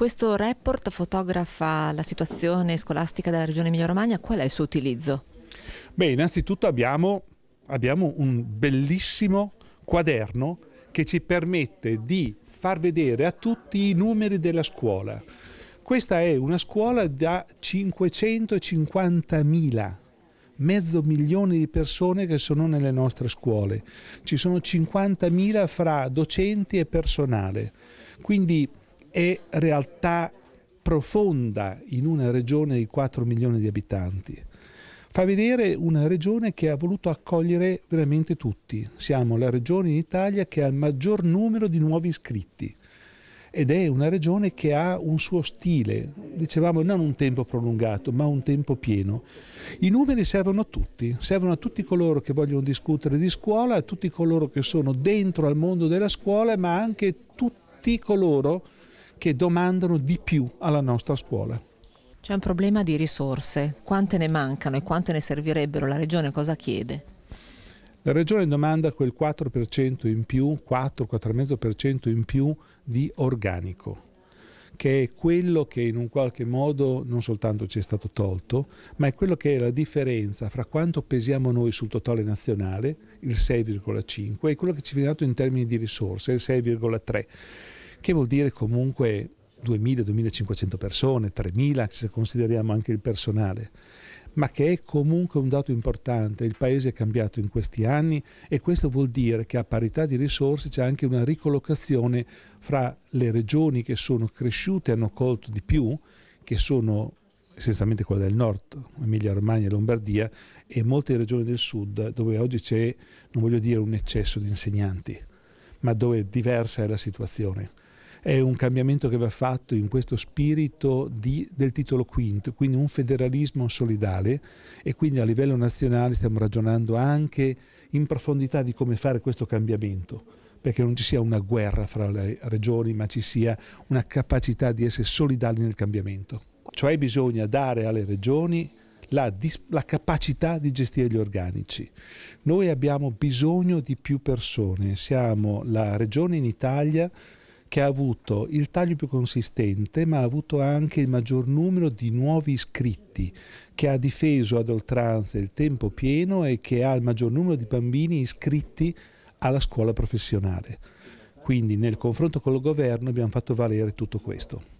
Questo report fotografa la situazione scolastica della regione Emilia-Romagna, qual è il suo utilizzo? Beh, innanzitutto abbiamo, abbiamo un bellissimo quaderno che ci permette di far vedere a tutti i numeri della scuola. Questa è una scuola da 550.000, mezzo milione di persone che sono nelle nostre scuole. Ci sono 50.000 fra docenti e personale. Quindi è realtà profonda in una regione di 4 milioni di abitanti. Fa vedere una regione che ha voluto accogliere veramente tutti. Siamo la regione in Italia che ha il maggior numero di nuovi iscritti ed è una regione che ha un suo stile, dicevamo non un tempo prolungato, ma un tempo pieno. I numeri servono a tutti, servono a tutti coloro che vogliono discutere di scuola, a tutti coloro che sono dentro al mondo della scuola, ma anche a tutti coloro che domandano di più alla nostra scuola. C'è un problema di risorse, quante ne mancano e quante ne servirebbero? La Regione cosa chiede? La Regione domanda quel 4% in più, 4-4,5% in più di organico, che è quello che in un qualche modo non soltanto ci è stato tolto, ma è quello che è la differenza fra quanto pesiamo noi sul totale nazionale, il 6,5, e quello che ci viene dato in termini di risorse, il 6,3 che vuol dire comunque 2.000-2.500 persone, 3.000 se consideriamo anche il personale, ma che è comunque un dato importante. Il paese è cambiato in questi anni e questo vuol dire che a parità di risorse c'è anche una ricollocazione fra le regioni che sono cresciute, e hanno colto di più, che sono essenzialmente quella del nord, Emilia Romagna e Lombardia, e molte regioni del sud dove oggi c'è, non voglio dire un eccesso di insegnanti, ma dove diversa è la situazione. È un cambiamento che va fatto in questo spirito di, del titolo quinto, quindi un federalismo solidale e quindi a livello nazionale stiamo ragionando anche in profondità di come fare questo cambiamento perché non ci sia una guerra fra le regioni, ma ci sia una capacità di essere solidali nel cambiamento. Cioè bisogna dare alle regioni la, la, capacità di gestire gli organici. Noi abbiamo bisogno di più persone, siamo la regione in Italia che ha avuto il taglio più consistente ma ha avuto anche il maggior numero di nuovi iscritti, che ha difeso ad oltranza il tempo pieno e che ha il maggior numero di bambini iscritti alla scuola professionale. Quindi nel confronto con il governo abbiamo fatto valere tutto questo.